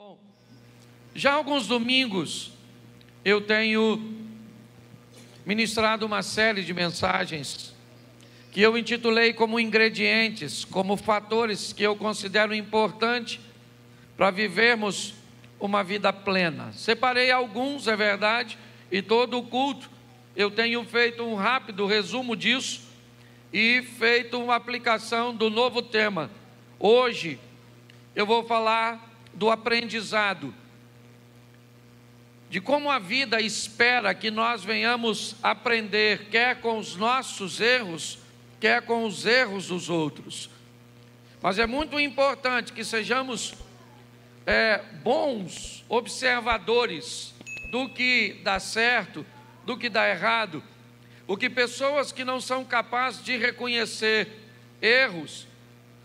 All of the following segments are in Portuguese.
Bom, já alguns domingos eu tenho ministrado uma série de mensagens que eu intitulei como ingredientes, como fatores que eu considero importante para vivermos uma vida plena. Separei alguns, é verdade, e todo o culto eu tenho feito um rápido resumo disso e feito uma aplicação do novo tema. Hoje eu vou falar do aprendizado, de como a vida espera que nós venhamos aprender, quer com os nossos erros, quer com os erros dos outros. Mas é muito importante que sejamos é, bons observadores do que dá certo, do que dá errado, o que pessoas que não são capazes de reconhecer erros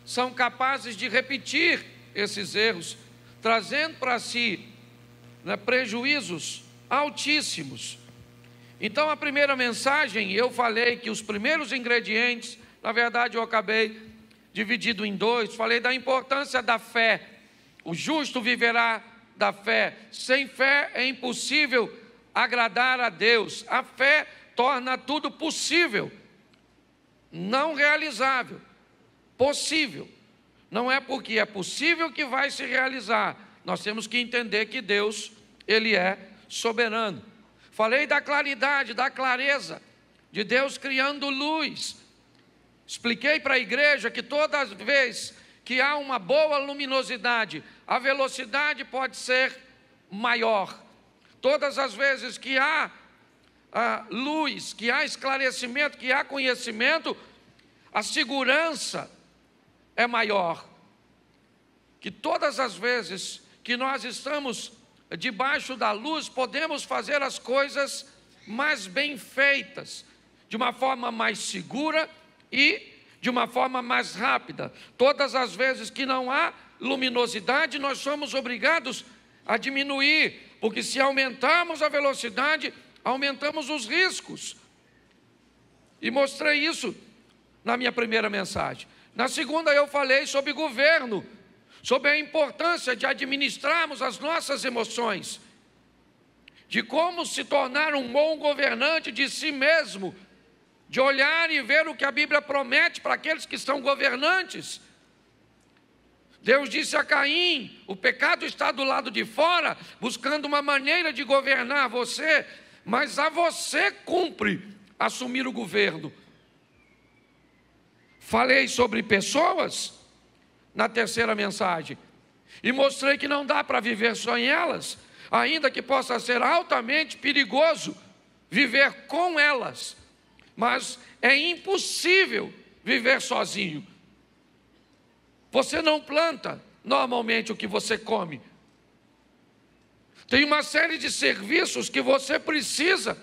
são capazes de repetir esses erros trazendo para si né, prejuízos altíssimos. Então, a primeira mensagem, eu falei que os primeiros ingredientes, na verdade, eu acabei dividido em dois, falei da importância da fé. O justo viverá da fé. Sem fé é impossível agradar a Deus. A fé torna tudo possível, não realizável, possível não é porque é possível que vai se realizar. Nós temos que entender que Deus, ele é soberano. Falei da claridade, da clareza de Deus criando luz. Expliquei para a igreja que toda vez que há uma boa luminosidade, a velocidade pode ser maior. Todas as vezes que há ah, luz, que há esclarecimento, que há conhecimento, a segurança é maior. Que todas as vezes que nós estamos debaixo da luz, podemos fazer as coisas mais bem feitas, de uma forma mais segura e de uma forma mais rápida. Todas as vezes que não há luminosidade, nós somos obrigados a diminuir, porque se aumentarmos a velocidade, aumentamos os riscos. E mostrei isso na minha primeira mensagem. Na segunda, eu falei sobre governo, sobre a importância de administrarmos as nossas emoções, de como se tornar um bom governante de si mesmo, de olhar e ver o que a Bíblia promete para aqueles que são governantes. Deus disse a Caim: o pecado está do lado de fora, buscando uma maneira de governar você, mas a você cumpre assumir o governo. Falei sobre pessoas na terceira mensagem e mostrei que não dá para viver só em elas, ainda que possa ser altamente perigoso viver com elas, mas é impossível viver sozinho. Você não planta normalmente o que você come. Tem uma série de serviços que você precisa,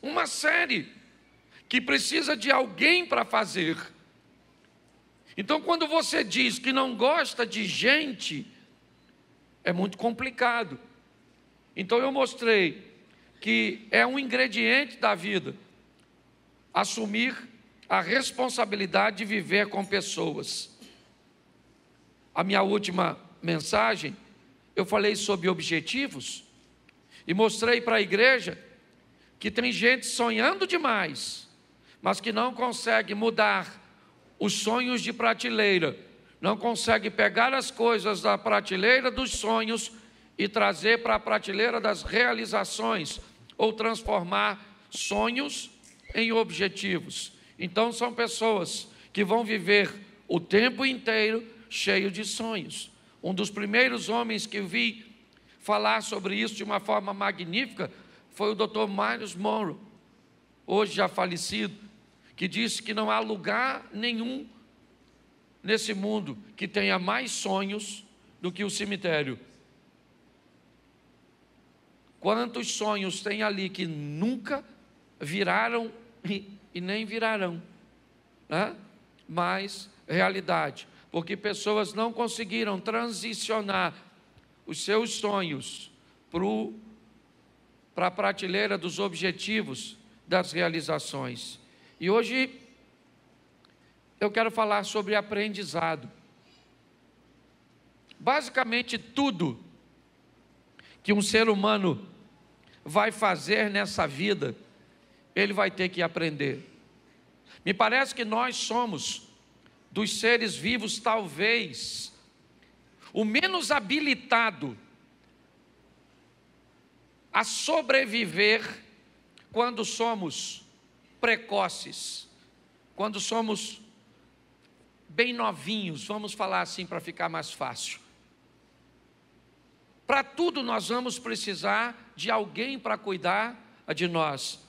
uma série que precisa de alguém para fazer. Então, quando você diz que não gosta de gente, é muito complicado. Então, eu mostrei que é um ingrediente da vida assumir a responsabilidade de viver com pessoas. A minha última mensagem, eu falei sobre objetivos e mostrei para a igreja que tem gente sonhando demais mas que não consegue mudar os sonhos de prateleira, não consegue pegar as coisas da prateleira dos sonhos e trazer para a prateleira das realizações ou transformar sonhos em objetivos. Então são pessoas que vão viver o tempo inteiro cheio de sonhos. Um dos primeiros homens que vi falar sobre isso de uma forma magnífica foi o Dr. Miles Monroe, hoje já falecido que disse que não há lugar nenhum nesse mundo que tenha mais sonhos do que o cemitério. Quantos sonhos tem ali que nunca viraram e, e nem virarão, né? mas realidade, porque pessoas não conseguiram transicionar os seus sonhos para para a prateleira dos objetivos, das realizações. E hoje eu quero falar sobre aprendizado. Basicamente, tudo que um ser humano vai fazer nessa vida, ele vai ter que aprender. Me parece que nós somos, dos seres vivos, talvez, o menos habilitado a sobreviver quando somos precoces, quando somos bem novinhos, vamos falar assim para ficar mais fácil. Para tudo nós vamos precisar de alguém para cuidar de nós.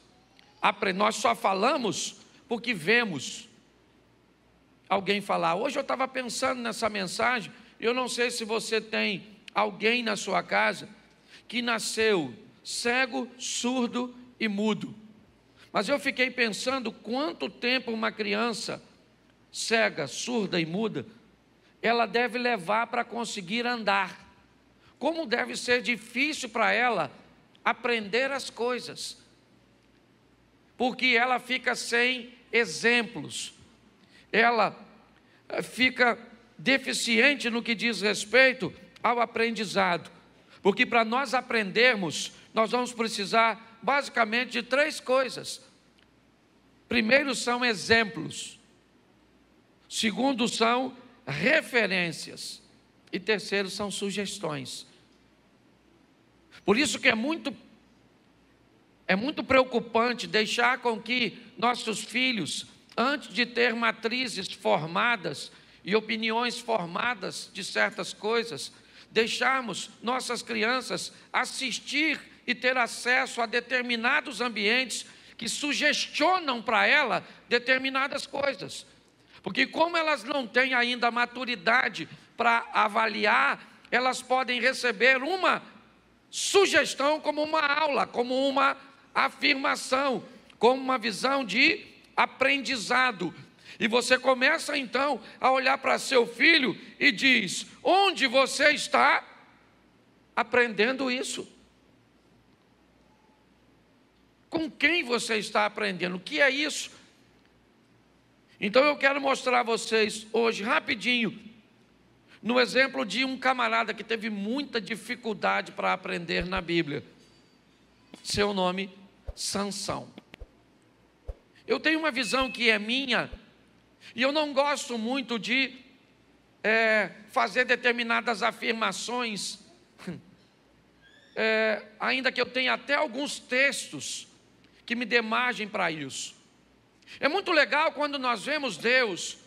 Nós só falamos porque vemos alguém falar. Hoje eu estava pensando nessa mensagem, eu não sei se você tem alguém na sua casa que nasceu cego, surdo e mudo. Mas eu fiquei pensando quanto tempo uma criança cega, surda e muda, ela deve levar para conseguir andar. Como deve ser difícil para ela aprender as coisas. Porque ela fica sem exemplos. Ela eh, fica deficiente no que diz respeito ao aprendizado. Porque para nós aprendermos, nós vamos precisar basicamente de três coisas. Primeiro são exemplos. Segundo são referências. E terceiro são sugestões. Por isso que é muito é muito preocupante deixar com que nossos filhos, antes de ter matrizes formadas e opiniões formadas de certas coisas, deixarmos nossas crianças assistir e ter acesso a determinados ambientes que sugestionam para ela determinadas coisas. Porque, como elas não têm ainda maturidade para avaliar, elas podem receber uma sugestão como uma aula, como uma afirmação, como uma visão de aprendizado. E você começa então a olhar para seu filho e diz: onde você está aprendendo isso? com quem você está aprendendo. O que é isso? Então eu quero mostrar a vocês hoje, rapidinho, no exemplo de um camarada que teve muita dificuldade para aprender na Bíblia. Seu nome, Sansão. Eu tenho uma visão que é minha, e eu não gosto muito de é, fazer determinadas afirmações, é, ainda que eu tenha até alguns textos que me dê margem para isso. É muito legal quando nós vemos Deus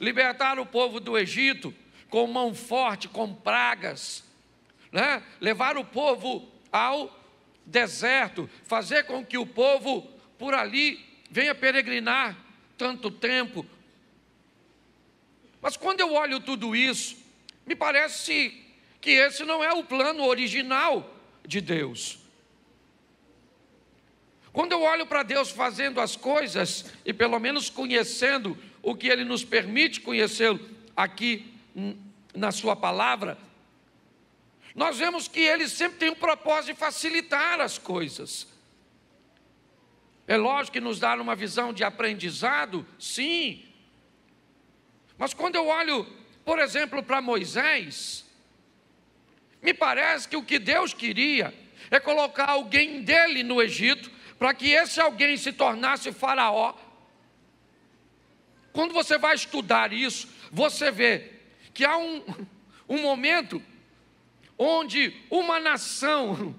libertar o povo do Egito com mão forte, com pragas, né? levar o povo ao deserto, fazer com que o povo por ali venha peregrinar tanto tempo. Mas quando eu olho tudo isso, me parece que esse não é o plano original de Deus. Quando eu olho para Deus fazendo as coisas e pelo menos conhecendo o que Ele nos permite conhecê-lo aqui na Sua palavra, nós vemos que Ele sempre tem um propósito de facilitar as coisas. É lógico que nos dá uma visão de aprendizado, sim. Mas quando eu olho, por exemplo, para Moisés, me parece que o que Deus queria é colocar alguém dele no Egito para que esse alguém se tornasse Faraó. Quando você vai estudar isso, você vê que há um, um momento onde uma nação,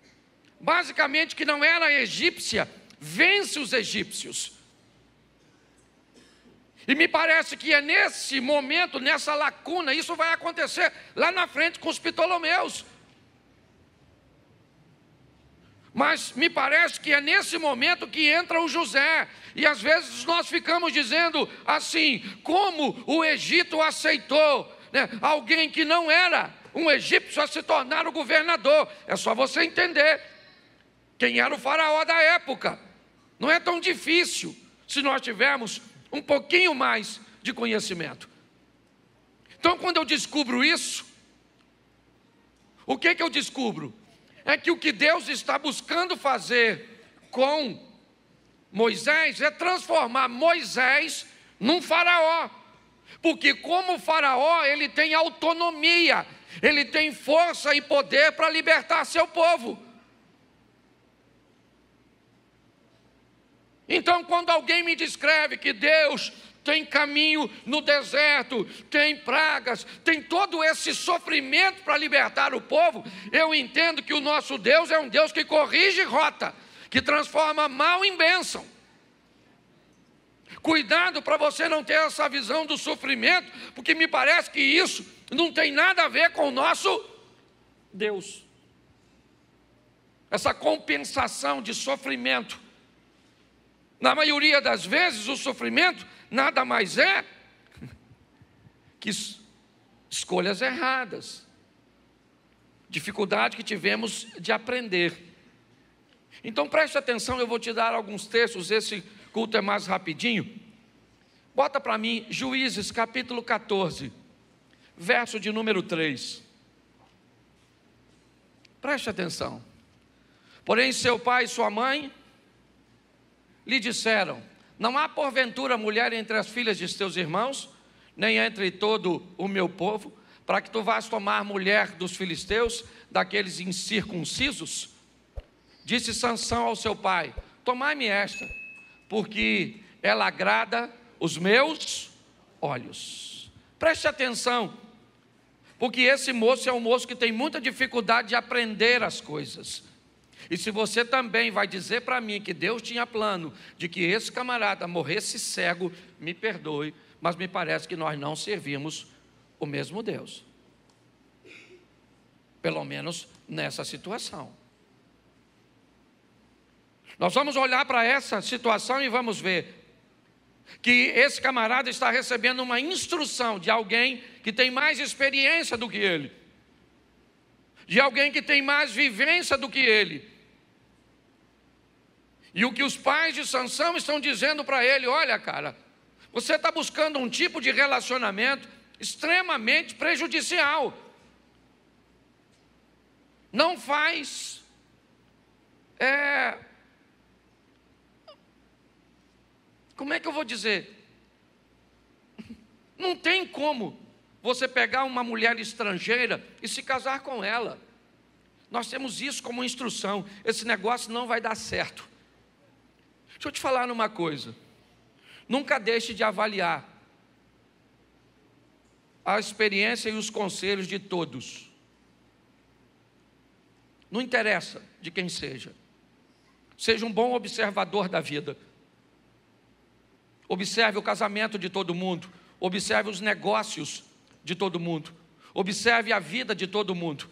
basicamente que não era egípcia, vence os egípcios. E me parece que é nesse momento, nessa lacuna, isso vai acontecer lá na frente com os ptolomeus. Mas me parece que é nesse momento que entra o José, e às vezes nós ficamos dizendo assim: como o Egito aceitou né, alguém que não era um egípcio a se tornar o governador? É só você entender quem era o faraó da época. Não é tão difícil se nós tivermos um pouquinho mais de conhecimento. Então, quando eu descubro isso, o que, que eu descubro? é que o que Deus está buscando fazer com Moisés é transformar Moisés num faraó. Porque como faraó, ele tem autonomia, ele tem força e poder para libertar seu povo. Então, quando alguém me descreve que Deus tem caminho no deserto, tem pragas, tem todo esse sofrimento para libertar o povo. Eu entendo que o nosso Deus é um Deus que corrige rota, que transforma mal em bênção. Cuidado para você não ter essa visão do sofrimento, porque me parece que isso não tem nada a ver com o nosso Deus. Essa compensação de sofrimento. Na maioria das vezes, o sofrimento nada mais é que escolhas erradas, dificuldade que tivemos de aprender. Então preste atenção, eu vou te dar alguns textos, esse culto é mais rapidinho. Bota para mim Juízes capítulo 14, verso de número 3. Preste atenção. Porém, seu pai e sua mãe lhe disseram: não há porventura mulher entre as filhas de teus irmãos, nem entre todo o meu povo, para que tu vás tomar mulher dos filisteus, daqueles incircuncisos? Disse Sansão ao seu pai: Tomai-me esta, porque ela agrada os meus olhos. Preste atenção, porque esse moço é um moço que tem muita dificuldade de aprender as coisas. E se você também vai dizer para mim que Deus tinha plano de que esse camarada morresse cego, me perdoe, mas me parece que nós não servimos o mesmo Deus. Pelo menos nessa situação. Nós vamos olhar para essa situação e vamos ver que esse camarada está recebendo uma instrução de alguém que tem mais experiência do que ele, de alguém que tem mais vivência do que ele, e o que os pais de Sansão estão dizendo para ele: olha, cara, você está buscando um tipo de relacionamento extremamente prejudicial. Não faz. É, como é que eu vou dizer? Não tem como você pegar uma mulher estrangeira e se casar com ela. Nós temos isso como instrução. Esse negócio não vai dar certo. Deixa eu te falar uma coisa. Nunca deixe de avaliar a experiência e os conselhos de todos. Não interessa de quem seja. Seja um bom observador da vida. Observe o casamento de todo mundo. Observe os negócios de todo mundo. Observe a vida de todo mundo.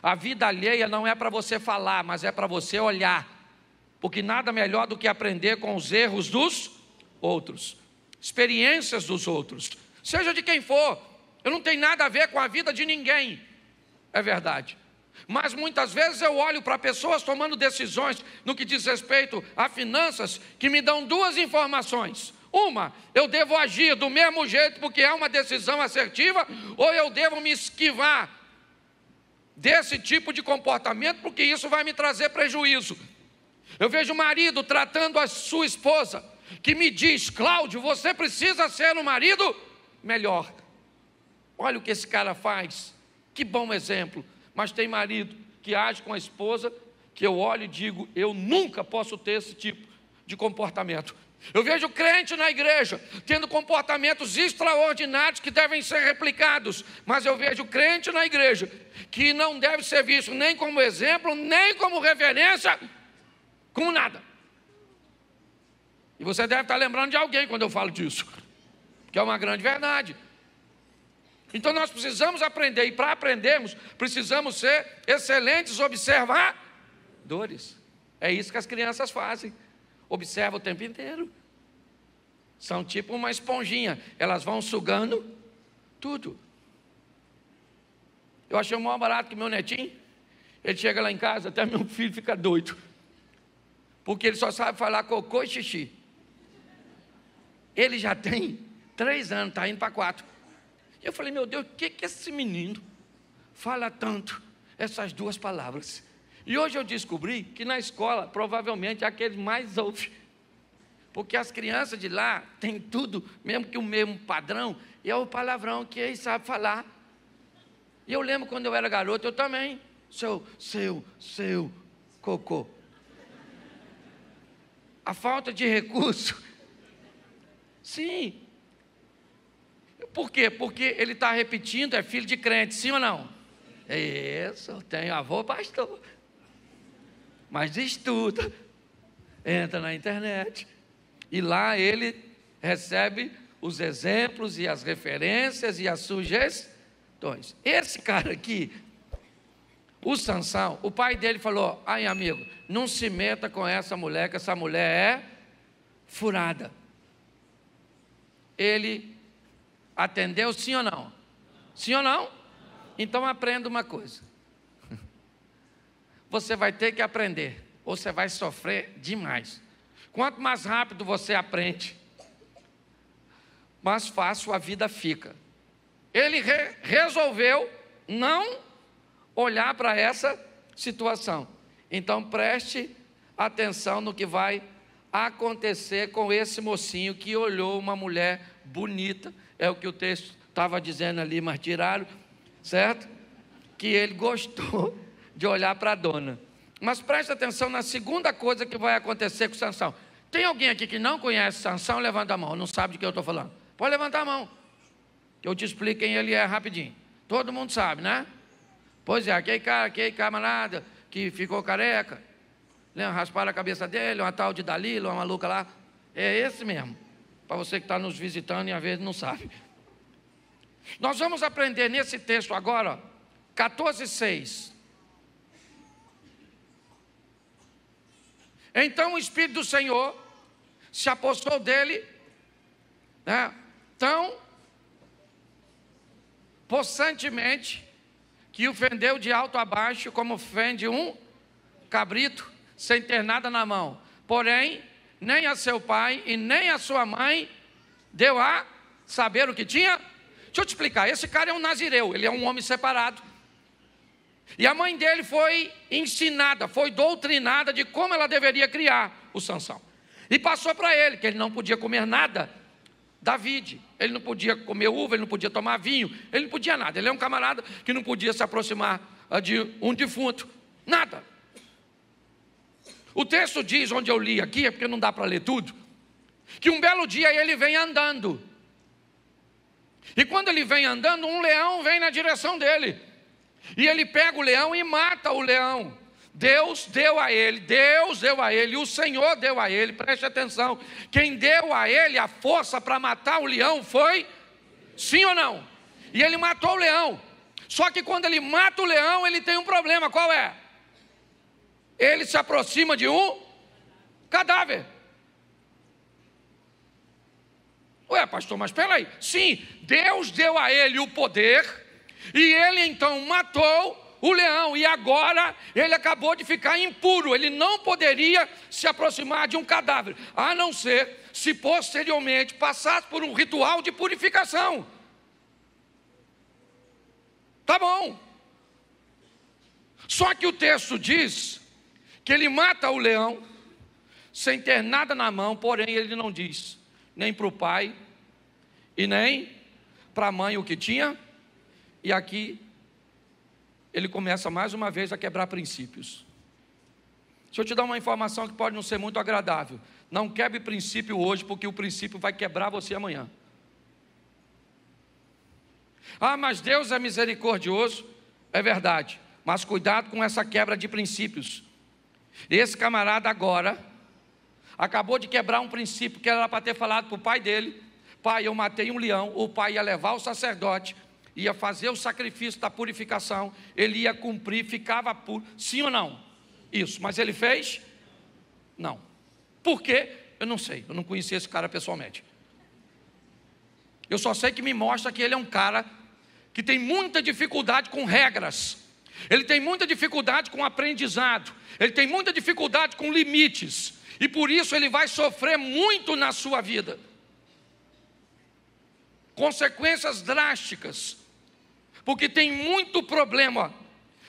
A vida alheia não é para você falar, mas é para você olhar porque nada melhor do que aprender com os erros dos outros, experiências dos outros, seja de quem for. Eu não tenho nada a ver com a vida de ninguém, é verdade. Mas muitas vezes eu olho para pessoas tomando decisões no que diz respeito a finanças que me dão duas informações. Uma, eu devo agir do mesmo jeito porque é uma decisão assertiva, ou eu devo me esquivar desse tipo de comportamento porque isso vai me trazer prejuízo. Eu vejo o marido tratando a sua esposa, que me diz: Cláudio, você precisa ser um marido melhor. Olha o que esse cara faz, que bom exemplo. Mas tem marido que age com a esposa, que eu olho e digo: eu nunca posso ter esse tipo de comportamento. Eu vejo crente na igreja tendo comportamentos extraordinários que devem ser replicados, mas eu vejo crente na igreja que não deve ser visto nem como exemplo, nem como referência, como nada. E você deve estar lembrando de alguém quando eu falo disso, que é uma grande verdade. Então nós precisamos aprender, e para aprendermos, precisamos ser excelentes observadores. É isso que as crianças fazem. observam o tempo inteiro. São tipo uma esponjinha, elas vão sugando tudo. Eu achei o maior barato que meu netinho, ele chega lá em casa, até meu filho fica doido porque ele só sabe falar cocô e xixi. Ele já tem três anos, está indo para quatro. Eu falei, meu Deus, o que, que esse menino fala tanto essas duas palavras? E hoje eu descobri que na escola provavelmente é aquele mais ouve. Porque as crianças de lá têm tudo, mesmo que o mesmo padrão, e é o palavrão que ele sabe falar. E eu lembro quando eu era garoto, eu também. Seu, seu, seu, cocô a falta de recurso. Sim. Por quê? Porque ele está repetindo, é filho de crente, sim ou não? Isso, tenho avô pastor. Mas estuda, entra na internet. E lá ele recebe os exemplos e as referências e as sugestões. Esse cara aqui o Sansão, o pai dele falou: "Ai, amigo, não se meta com essa mulher, que essa mulher é furada". Ele atendeu sim ou não? Sim ou não? Então aprenda uma coisa. Você vai ter que aprender, ou você vai sofrer demais. Quanto mais rápido você aprende, mais fácil a vida fica. Ele re resolveu não olhar para essa situação. Então preste atenção no que vai acontecer com esse mocinho que olhou uma mulher bonita, é o que o texto estava dizendo ali, mas tiraram, certo? Que ele gostou de olhar para a dona. Mas preste atenção na segunda coisa que vai acontecer com Sansão. Tem alguém aqui que não conhece Sansão? Levanta a mão, não sabe de que eu estou falando. Pode levantar a mão, que eu te explico quem ele é rapidinho. Todo mundo sabe, né? Pois é, aquele cara, aquele camarada que ficou careca, lembra? Né, rasparam a cabeça dele, uma tal de Dalila, uma maluca lá. É esse mesmo. Para você que está nos visitando e às vezes não sabe. Nós vamos aprender nesse texto agora, 14, 6. Então o Espírito do Senhor se apostou dele, né, tão possantemente, que o fendeu de alto a baixo, como fende um cabrito, sem ter nada na mão. Porém, nem a seu pai e nem a sua mãe deu a saber o que tinha. Deixa eu te explicar: esse cara é um nazireu, ele é um homem separado. E a mãe dele foi ensinada, foi doutrinada de como ela deveria criar o Sansão. E passou para ele que ele não podia comer nada David, ele não podia comer uva, ele não podia tomar vinho, ele não podia nada. Ele é um camarada que não podia se aproximar ah, de um defunto, nada. O texto diz, onde eu li aqui, é porque não dá para ler tudo, que um belo dia ele vem andando. E quando ele vem andando, um leão vem na direção dele. E ele pega o leão e mata o leão. Deus deu a ele, Deus deu a ele, o Senhor deu a ele, preste atenção. Quem deu a ele a força para matar o leão foi sim ou não? E ele matou o leão. Só que quando ele mata o leão, ele tem um problema, qual é? Ele se aproxima de um cadáver. Ué, pastor, mas peraí. Sim, Deus deu a ele o poder, e ele então matou o leão, e agora ele acabou de ficar impuro, ele não poderia se aproximar de um cadáver, a não ser se posteriormente passasse por um ritual de purificação. Tá bom. Só que o texto diz que ele mata o leão sem ter nada na mão, porém ele não diz nem para o pai e nem para a mãe o que tinha. E aqui ele começa mais uma vez a quebrar princípios. Deixa eu te dar uma informação que pode não ser muito agradável. Não quebre princípio hoje, porque o princípio vai quebrar você amanhã. Ah, mas Deus é misericordioso. É verdade. Mas cuidado com essa quebra de princípios. Esse camarada agora acabou de quebrar um princípio que era para ter falado para o pai dele: Pai, eu matei um leão. O pai ia levar o sacerdote ia fazer o sacrifício da purificação, ele ia cumprir, ficava puro. Sim ou não? Isso. Mas ele fez? Não. Por quê? Eu não sei. Eu não conhecia esse cara pessoalmente. Eu só sei que me mostra que ele é um cara que tem muita dificuldade com regras. Ele tem muita dificuldade com aprendizado. Ele tem muita dificuldade com limites. E por isso ele vai sofrer muito na sua vida consequências drásticas porque tem muito problema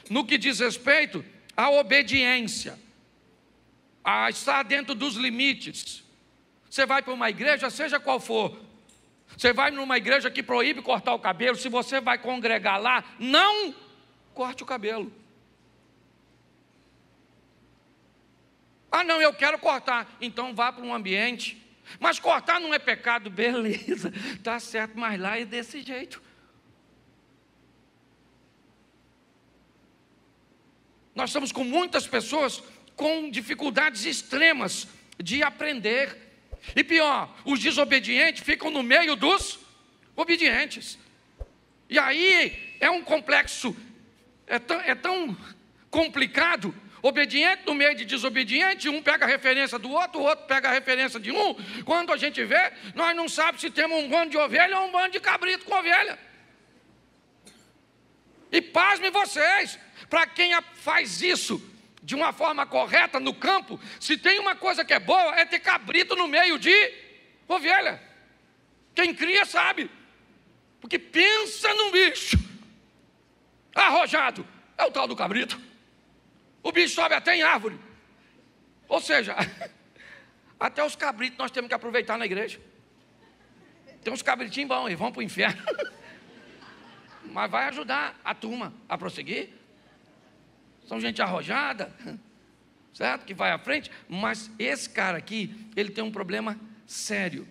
no que diz respeito à obediência, a estar dentro dos limites. Você vai para uma igreja, seja qual for, você vai numa igreja que proíbe cortar o cabelo, se você vai congregar lá, não corte o cabelo. Ah, não, eu quero cortar. Então vá para um ambiente. Mas cortar não é pecado, beleza, tá certo, mas lá é desse jeito. Nós estamos com muitas pessoas com dificuldades extremas de aprender. E pior, os desobedientes ficam no meio dos obedientes. E aí é um complexo, é tão, é tão complicado obediente no meio de desobediente, um pega a referência do outro, o outro pega a referência de um. Quando a gente vê, nós não sabemos se temos um bando de ovelha ou um bando de cabrito com ovelha. E pasmem vocês, para quem faz isso de uma forma correta no campo, se tem uma coisa que é boa, é ter cabrito no meio de ovelha. Quem cria sabe. Porque pensa num bicho arrojado, é o tal do cabrito. O bicho sobe até em árvore. Ou seja, até os cabritos nós temos que aproveitar na igreja. Tem uns cabritinhos bons aí, vão para o inferno. Mas vai ajudar a turma a prosseguir são gente arrojada, certo? Que vai à frente, mas esse cara aqui, ele tem um problema sério.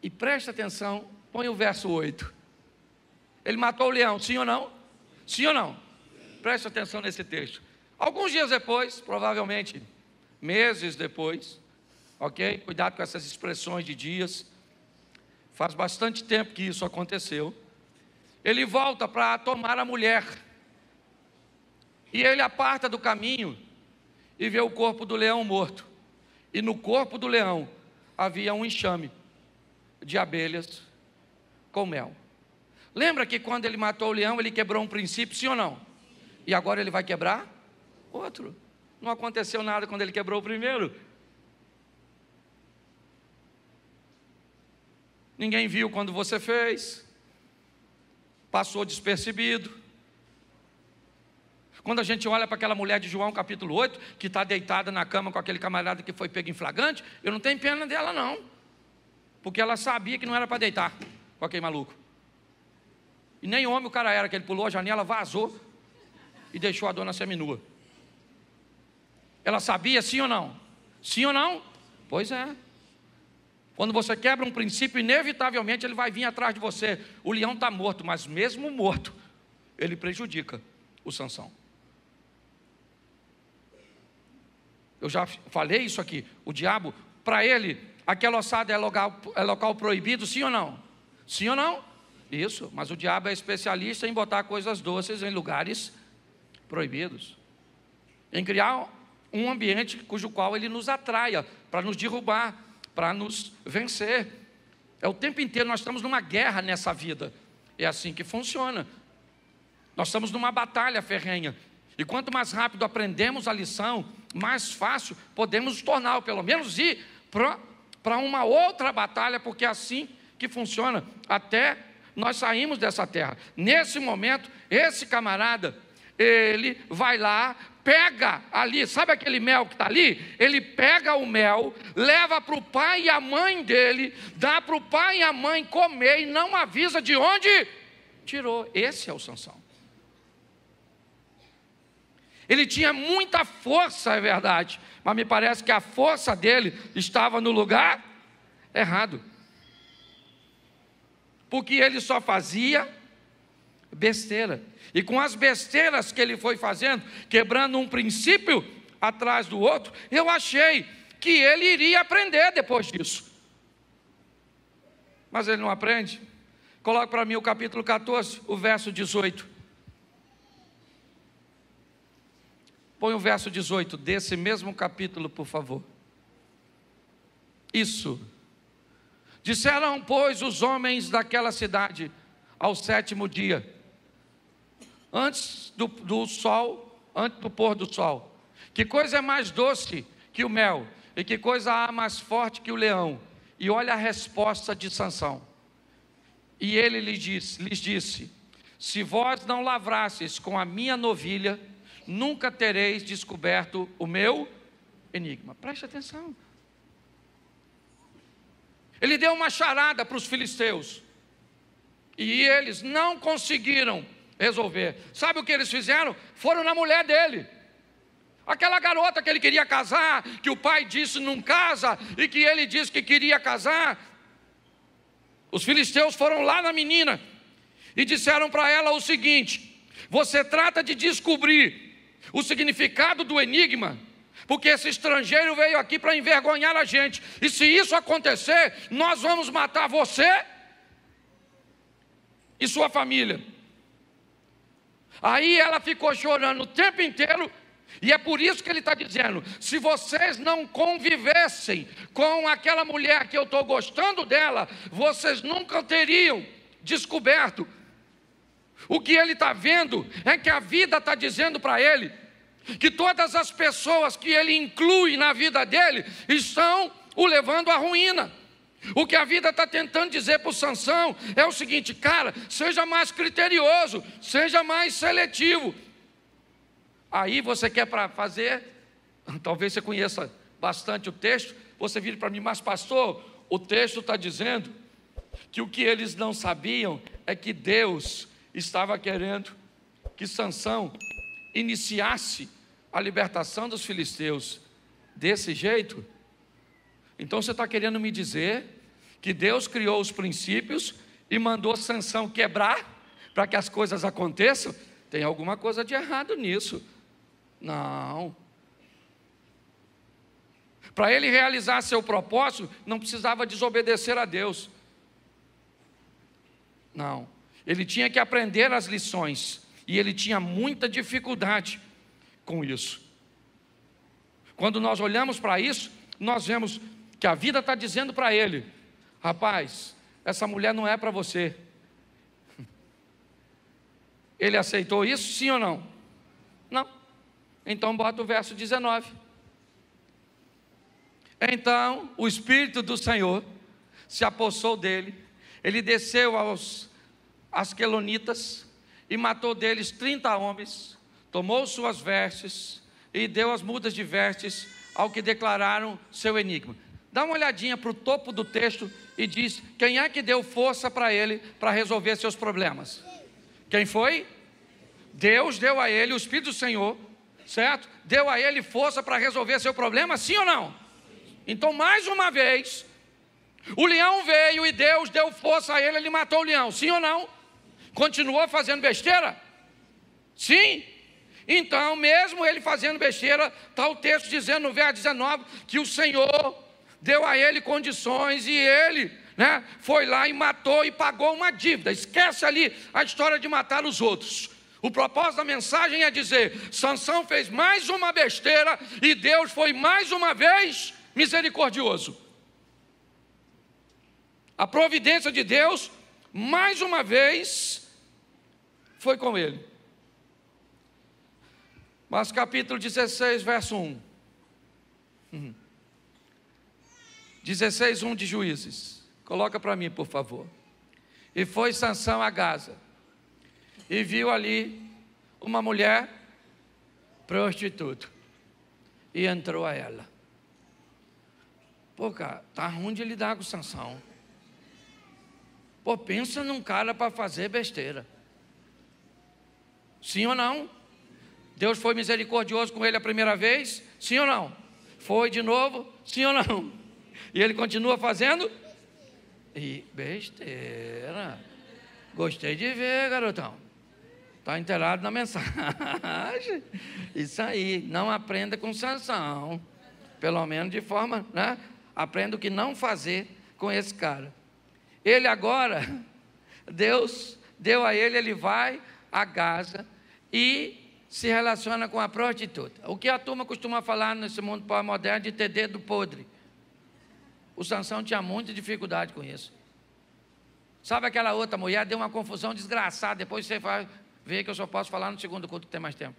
E presta atenção, põe o verso 8. Ele matou o leão, sim ou não? Sim ou não? Presta atenção nesse texto. Alguns dias depois, provavelmente meses depois, ok? Cuidado com essas expressões de dias. Faz bastante tempo que isso aconteceu. Ele volta para tomar a mulher e ele aparta do caminho e vê o corpo do leão morto. E no corpo do leão havia um enxame de abelhas com mel. Lembra que quando ele matou o leão, ele quebrou um princípio, sim ou não? E agora ele vai quebrar outro. Não aconteceu nada quando ele quebrou o primeiro. Ninguém viu quando você fez. Passou despercebido. Quando a gente olha para aquela mulher de João capítulo 8, que está deitada na cama com aquele camarada que foi pego em flagrante, eu não tenho pena dela, não. Porque ela sabia que não era para deitar com aquele maluco. E nem homem o cara era, que ele pulou a janela, vazou e deixou a dona seminua. Ela sabia sim ou não? Sim ou não? Pois é. Quando você quebra um princípio, inevitavelmente ele vai vir atrás de você. O leão está morto, mas mesmo morto, ele prejudica o Sansão. eu já falei isso aqui, o diabo, para ele, aquela ossada é local, é local proibido, sim ou não? Sim ou não? Isso, mas o diabo é especialista em botar coisas doces em lugares proibidos, em criar um ambiente cujo qual ele nos atraia, para nos derrubar, para nos vencer. É o tempo inteiro, nós estamos numa guerra nessa vida, é assim que funciona. Nós estamos numa batalha ferrenha, e quanto mais rápido aprendemos a lição, mais fácil podemos tornar, ou pelo menos ir para uma outra batalha, porque é assim que funciona até nós saímos dessa terra. Nesse momento, esse camarada, ele vai lá, pega ali, sabe aquele mel que está ali? Ele pega o mel, leva para o pai e a mãe dele, dá para o pai e a mãe comer e não avisa de onde tirou. Esse é o Sansão. Ele tinha muita força, é verdade, mas me parece que a força dele estava no lugar errado. Porque ele só fazia besteira. E com as besteiras que ele foi fazendo, quebrando um princípio atrás do outro, eu achei que ele iria aprender depois disso. Mas ele não aprende. Coloque para mim o capítulo 14, o verso 18. Põe o verso 18 desse mesmo capítulo, por favor. Isso. Disseram, pois, os homens daquela cidade ao sétimo dia, antes do, do sol, antes do pôr do sol: Que coisa é mais doce que o mel, e que coisa há mais forte que o leão? E olha a resposta de Sansão. E ele lhes disse: lhes disse Se vós não lavrasseis com a minha novilha, nunca tereis descoberto o meu enigma. Preste atenção. Ele deu uma charada para os filisteus. E eles não conseguiram resolver. Sabe o que eles fizeram? Foram na mulher dele. Aquela garota que ele queria casar, que o pai disse não casa, e que ele disse que queria casar. Os filisteus foram lá na menina e disseram para ela o seguinte: Você trata de descobrir o significado do enigma, porque esse estrangeiro veio aqui para envergonhar a gente, e se isso acontecer, nós vamos matar você e sua família. Aí ela ficou chorando o tempo inteiro, e é por isso que ele está dizendo: se vocês não convivessem com aquela mulher que eu estou gostando dela, vocês nunca teriam descoberto o que ele está vendo é que a vida está dizendo para ele que todas as pessoas que ele inclui na vida dele estão o levando à ruína. O que a vida está tentando dizer para o Sansão é o seguinte, cara, seja mais criterioso, seja mais seletivo. Aí você quer para fazer, talvez você conheça bastante o texto, você vira para mim, mas pastor, o texto está dizendo que o que eles não sabiam é que Deus estava querendo que Sansão iniciasse a libertação dos filisteus desse jeito? Então você está querendo me dizer que Deus criou os princípios e mandou Sansão quebrar para que as coisas aconteçam? Tem alguma coisa de errado nisso? Não. Para ele realizar seu propósito, não precisava desobedecer a Deus. Não. Ele tinha que aprender as lições e ele tinha muita dificuldade com isso. Quando nós olhamos para isso, nós vemos que a vida está dizendo para ele: rapaz, essa mulher não é para você. Ele aceitou isso, sim ou não? Não. Então bota o verso 19. Então o Espírito do Senhor se apossou dele, ele desceu aos asquelonitas e matou deles 30 homens, tomou suas vestes e deu as mudas de vestes ao que declararam seu enigma. Dá uma olhadinha para o topo do texto e diz quem é que deu força para ele para resolver seus problemas. Quem foi? Deus deu a ele o Espírito do Senhor, certo? Deu a ele força para resolver seu problema, sim ou não? Então, mais uma vez, o leão veio e Deus deu força a ele, ele matou o leão, sim ou não? Continuou fazendo besteira? Sim. Então, mesmo ele fazendo besteira, está o texto dizendo no verso 19 que o Senhor deu a ele condições e ele né, foi lá e matou e pagou uma dívida. Esquece ali a história de matar os outros. O propósito da mensagem é dizer: Sansão fez mais uma besteira e Deus foi mais uma vez misericordioso. A providência de Deus, mais uma vez, foi com ele. Mas capítulo 16, verso 1. Uhum. 16, 1 de Juízes. Coloca para mim, por favor. E foi Sansão a Gaza. E viu ali uma mulher prostituta. E entrou a ela. Pô, cara, tá ruim de lidar com Sansão. Pô, pensa num cara para fazer besteira. Sim ou não? Deus foi misericordioso com ele a primeira vez? Sim ou não? Foi de novo? Sim ou não? E ele continua fazendo? E besteira. Gostei de ver, garotão. Está inteirado na mensagem. Isso aí. Não aprenda com sanção. Pelo menos de forma, né? Aprenda o que não fazer com esse cara. Ele agora, Deus deu a ele, ele vai a Gaza e se relaciona com a prostituta. O que a turma costuma falar nesse mundo pós-moderno de ter dedo podre. O Sansão tinha muita dificuldade com isso. Sabe aquela outra mulher? Deu uma confusão desgraçada. Depois você vai ver que eu só posso falar no segundo culto que tem mais tempo.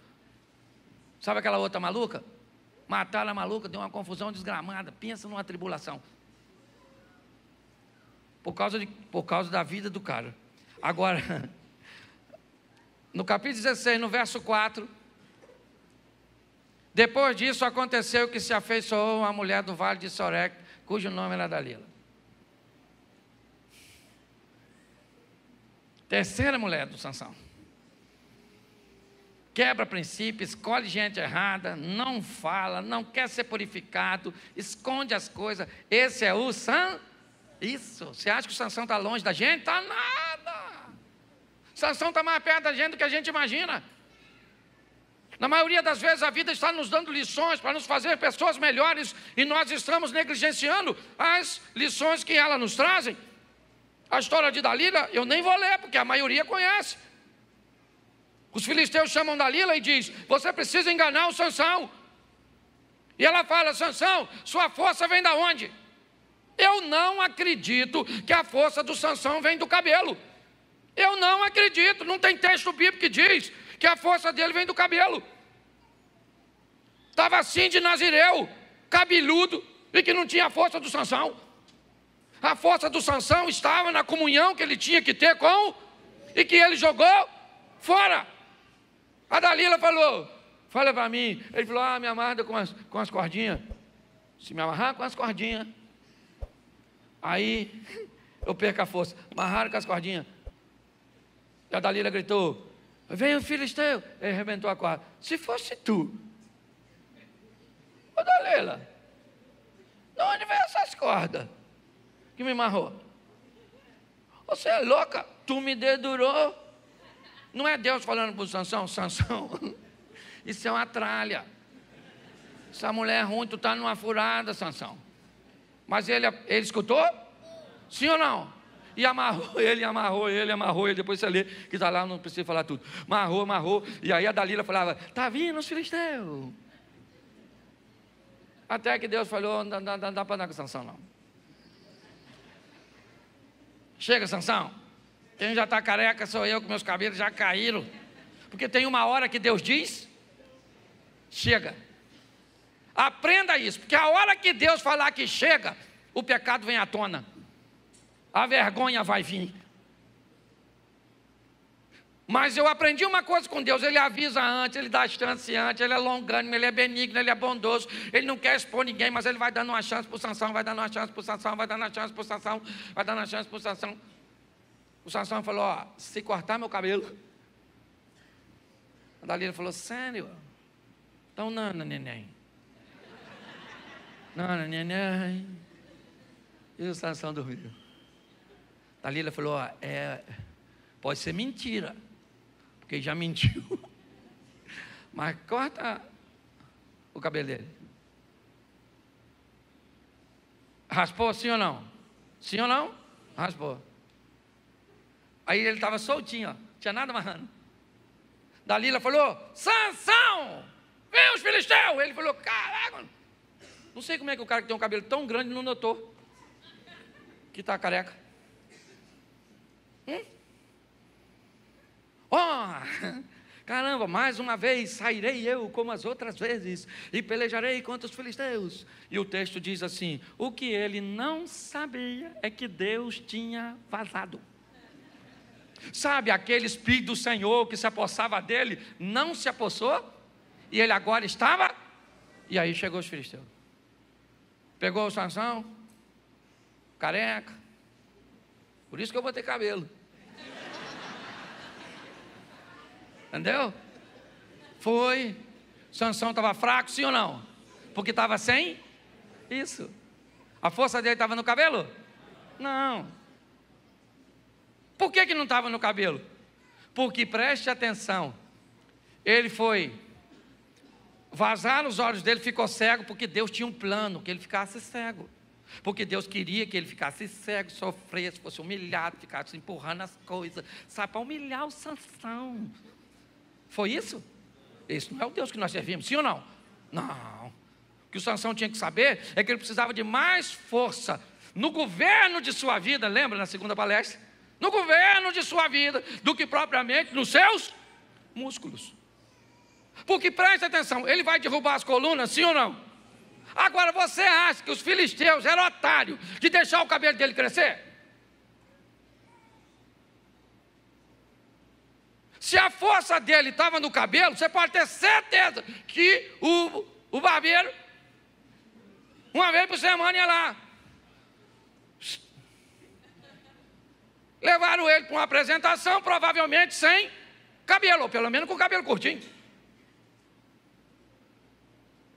Sabe aquela outra maluca? Mataram a maluca, deu uma confusão desgramada. Pensa numa tribulação. Por causa, de, por causa da vida do cara. Agora. no capítulo 16, no verso 4. Depois disso aconteceu que se afeiçoou a mulher do vale de Sorec, cujo nome era Dalila. Terceira mulher do Sansão. Quebra princípios, escolhe gente errada, não fala, não quer ser purificado, esconde as coisas. Esse é o San. Isso. Você acha que o Sansão está longe da gente? Está não! Sansão está mais perto da gente do que a gente imagina. Na maioria das vezes a vida está nos dando lições para nos fazer pessoas melhores e nós estamos negligenciando as lições que ela nos trazem. A história de Dalila eu nem vou ler, porque a maioria conhece. Os filisteus chamam Dalila e diz: Você precisa enganar o Sansão. E ela fala: Sansão, sua força vem da onde? Eu não acredito que a força do Sansão vem do cabelo. Eu não acredito, não tem texto bíblico que diz que a força dele vem do cabelo. Estava assim de Nazireu, cabeludo, e que não tinha a força do Sansão. A força do Sansão estava na comunhão que ele tinha que ter com, e que ele jogou fora. A Dalila falou, fala para mim. Ele falou, ah, me amarra com as, com as cordinhas. Se me amarrar com as cordinhas, aí eu perco a força. Amarraram com as cordinhas. E a Dalila gritou: Vem o filisteu. Ele arrebentou a corda. Se fosse tu, ô Dalila, de onde vem essas cordas que me marrou? Você é louca? Tu me dedurou. Não é Deus falando para o Sansão, Sansão, isso é uma tralha. Essa mulher é ruim, tu está numa furada, Sansão. Mas ele, ele escutou? Sim ou não? e amarrou ele, amarrou ele, amarrou ele. Depois você lê que está lá, não precisa falar tudo. Amarrou, amarrou. E aí a Dalila falava: Está vindo os filisteus. Até que Deus falou: Não, não, não dá para andar com Sansão, não. Chega, Sansão. Quem já está careca sou eu, com meus cabelos já caíram. Porque tem uma hora que Deus diz: Chega. Aprenda isso, porque a hora que Deus falar que chega, o pecado vem à tona a vergonha vai vir. Mas eu aprendi uma coisa com Deus: Ele avisa antes, Ele dá chance antes, Ele é longânimo, Ele é benigno, Ele é bondoso, Ele não quer expor ninguém, mas Ele vai dando uma chance para o Sansão, vai dando uma chance para o Sansão, vai dando uma chance para o Sansão, vai dando uma chance para o Sansão. O Sansão falou: ó, se cortar meu cabelo. A Dalila falou: sério? Então, Nana, neném. Nana, neném. E o Sansão dormiu. Talila falou: é, pode ser mentira, porque já mentiu. Mas corta o cabelo dele. Raspou sim ou não? Sim ou não? Raspou. Aí ele estava soltinho, ó, tinha nada amarrando. Dalila falou: Sansão, vem os filisteus. Ele falou: Caraca, não sei como é que o cara que tem um cabelo tão grande não notou que está careca. Oh, caramba, mais uma vez sairei eu como as outras vezes e pelejarei contra os filisteus. E o texto diz assim: o que ele não sabia é que Deus tinha vazado. Sabe, aquele espírito do Senhor que se apossava dele, não se apossou, e ele agora estava, e aí chegou os filisteus. Pegou o Sansão, careca, por isso que eu vou ter cabelo. Entendeu? Foi. Sansão estava fraco, sim ou não? Porque estava sem isso. A força dele estava no cabelo? Não. Por que, que não estava no cabelo? Porque preste atenção, ele foi vazar os olhos dele, ficou cego, porque Deus tinha um plano que ele ficasse cego. Porque Deus queria que ele ficasse cego, sofresse, fosse humilhado, ficasse empurrando as coisas, sabe, para humilhar o Sansão. Foi isso? Esse não é o Deus que nós servimos, sim ou não? Não. O que o Sansão tinha que saber é que ele precisava de mais força no governo de sua vida, lembra na segunda palestra? No governo de sua vida, do que propriamente nos seus músculos. Porque preste atenção, ele vai derrubar as colunas, sim ou não? Agora você acha que os filisteus eram otários de deixar o cabelo dele crescer? Se a força dele estava no cabelo, você pode ter certeza que o, o barbeiro, uma vez por semana, ia lá. Levaram ele para uma apresentação, provavelmente sem cabelo, ou pelo menos com o cabelo curtinho.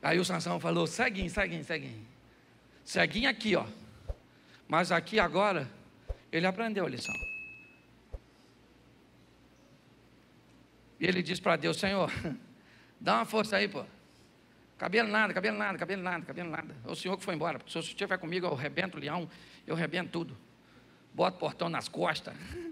Aí o Sansão falou: seguem, seguem, seguem. Seguem aqui, ó. Mas aqui agora, ele aprendeu a lição. E ele disse para Deus: Senhor, dá uma força aí, pô. Cabelo nada, cabelo nada, cabelo nada, cabelo nada. É o senhor que foi embora. Porque se o senhor estiver comigo, eu rebento o leão, eu rebento tudo. Bota o portão nas costas.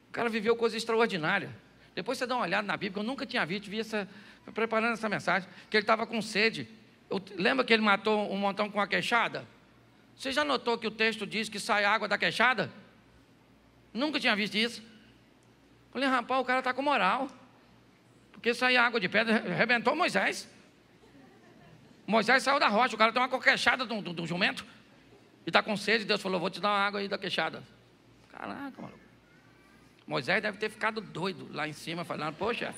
O cara viveu coisa extraordinária. Depois você dá uma olhada na Bíblia, eu nunca tinha visto, vi essa, preparando essa mensagem, que ele estava com sede. Eu, lembra que ele matou um montão com a queixada? Você já notou que o texto diz que sai água da queixada? Nunca tinha visto isso. Falei, rapaz, o cara está com moral. Porque saía água de pedra, arrebentou Moisés. Moisés saiu da rocha, o cara tem uma queixada de um, de um jumento. E está com sede, Deus falou, vou te dar uma água aí da queixada. Caraca, maluco. Moisés deve ter ficado doido lá em cima, falando, poxa,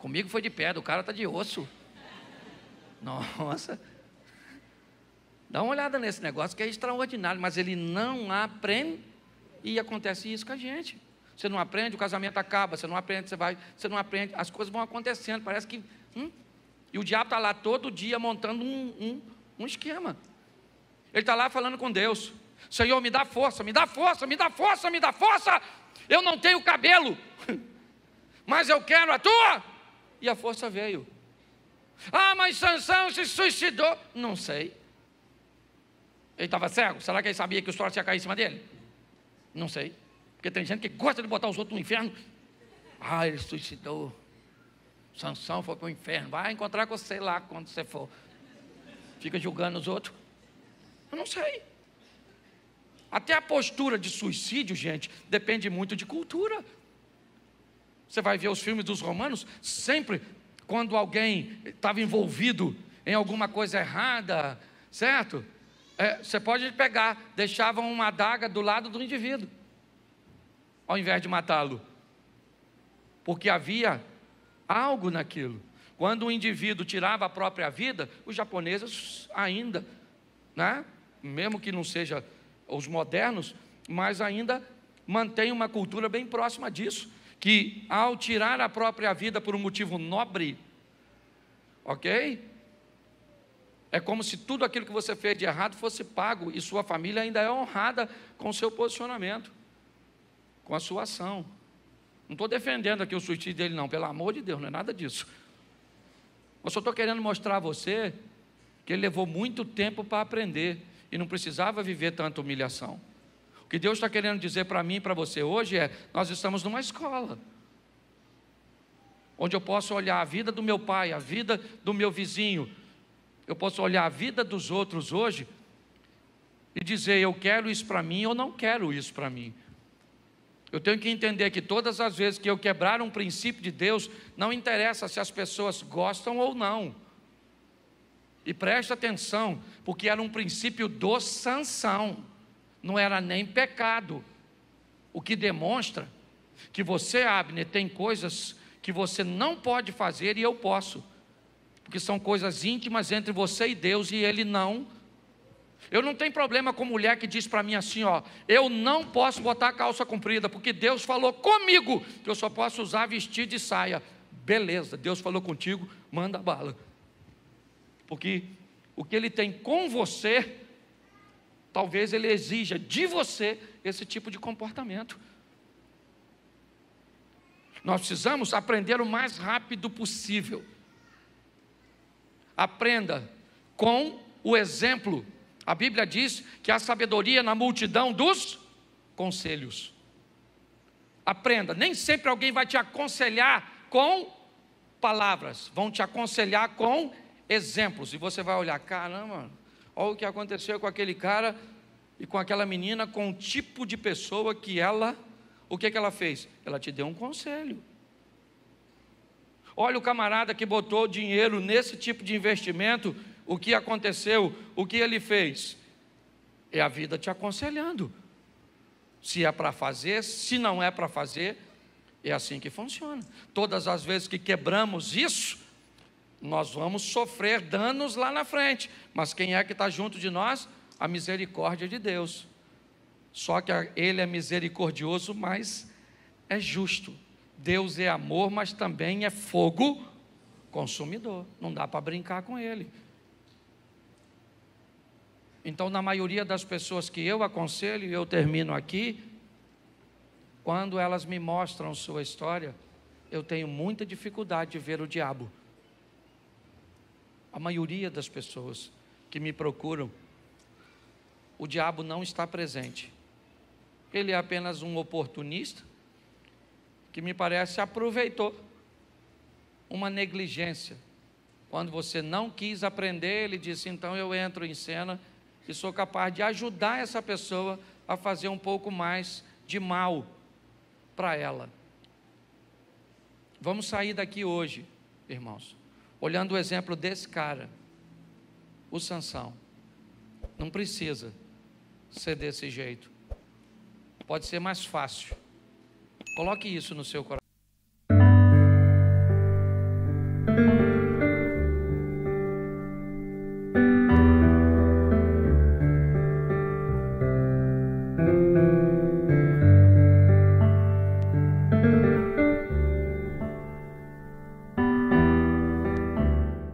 Comigo foi de pedra, o cara está de osso. Nossa. Dá uma olhada nesse negócio que é extraordinário, mas ele não aprende e acontece isso com a gente. Você não aprende, o casamento acaba, você não aprende, você vai, você não aprende, as coisas vão acontecendo, parece que. Hum, e o diabo está lá todo dia montando um, um, um esquema. Ele está lá falando com Deus. Senhor, me dá força, me dá força, me dá força, me dá força. Eu não tenho cabelo, mas eu quero a tua e a força veio. Ah, mas Sansão se suicidou. Não sei. Ele estava cego? Será que ele sabia que o sol ia cair em cima dele? Não sei. Porque tem gente que gosta de botar os outros no inferno. Ah, ele suicidou. Sansão foi para o inferno. Vai encontrar com sei lá quando você for. Fica julgando os outros. Eu não sei. Até a postura de suicídio, gente, depende muito de cultura. Você vai ver os filmes dos romanos, sempre quando alguém estava envolvido em alguma coisa errada, certo? É, você pode pegar, deixavam uma adaga do lado do indivíduo, ao invés de matá-lo, porque havia algo naquilo. Quando o indivíduo tirava a própria vida, os japoneses ainda, né? mesmo que não seja os modernos, mas ainda mantém uma cultura bem próxima disso que ao tirar a própria vida por um motivo nobre, ok? É como se tudo aquilo que você fez de errado fosse pago e sua família ainda é honrada com o seu posicionamento, com a sua ação. Não estou defendendo aqui o suicídio dele, não, pelo amor de Deus, não é nada disso. Eu só estou querendo mostrar a você que ele levou muito tempo para aprender e não precisava viver tanta humilhação que Deus está querendo dizer para mim e para você hoje é: nós estamos numa escola, onde eu posso olhar a vida do meu pai, a vida do meu vizinho, eu posso olhar a vida dos outros hoje e dizer: eu quero isso para mim ou não quero isso para mim. Eu tenho que entender que todas as vezes que eu quebrar um princípio de Deus, não interessa se as pessoas gostam ou não. E preste atenção, porque era um princípio do Sansão não era nem pecado. O que demonstra que você, Abner, tem coisas que você não pode fazer e eu posso, porque são coisas íntimas entre você e Deus e ele não. Eu não tenho problema com mulher que diz para mim assim, ó, eu não posso botar calça comprida, porque Deus falou comigo que eu só posso usar vestido e saia. Beleza, Deus falou contigo, manda bala. Porque o que ele tem com você talvez ele exija de você esse tipo de comportamento. Nós precisamos aprender o mais rápido possível. Aprenda com o exemplo. A Bíblia diz que há sabedoria na multidão dos conselhos. Aprenda, nem sempre alguém vai te aconselhar com palavras, vão te aconselhar com exemplos. E você vai olhar, caramba, Olha o que aconteceu com aquele cara e com aquela menina, com o tipo de pessoa que ela, o que, que ela fez? Ela te deu um conselho. Olha o camarada que botou dinheiro nesse tipo de investimento, o que aconteceu, o que ele fez? É a vida te aconselhando. Se é para fazer, se não é para fazer, é assim que funciona. Todas as vezes que quebramos isso, nós vamos sofrer danos lá na frente, mas quem é que está junto de nós? A misericórdia de Deus. Só que Ele é misericordioso, mas é justo. Deus é amor, mas também é fogo consumidor. Não dá para brincar com Ele. Então, na maioria das pessoas que eu aconselho, e eu termino aqui, quando elas me mostram sua história, eu tenho muita dificuldade de ver o diabo a maioria das pessoas que me procuram, o diabo não está presente. Ele é apenas um oportunista que me parece aproveitou uma negligência. Quando você não quis aprender, ele disse: "Então eu entro em cena e sou capaz de ajudar essa pessoa a fazer um pouco mais de mal para ela". Vamos sair daqui hoje, irmãos, Olhando o exemplo desse cara, o Sansão, não precisa ser desse jeito. Pode ser mais fácil. Coloque isso no seu coração.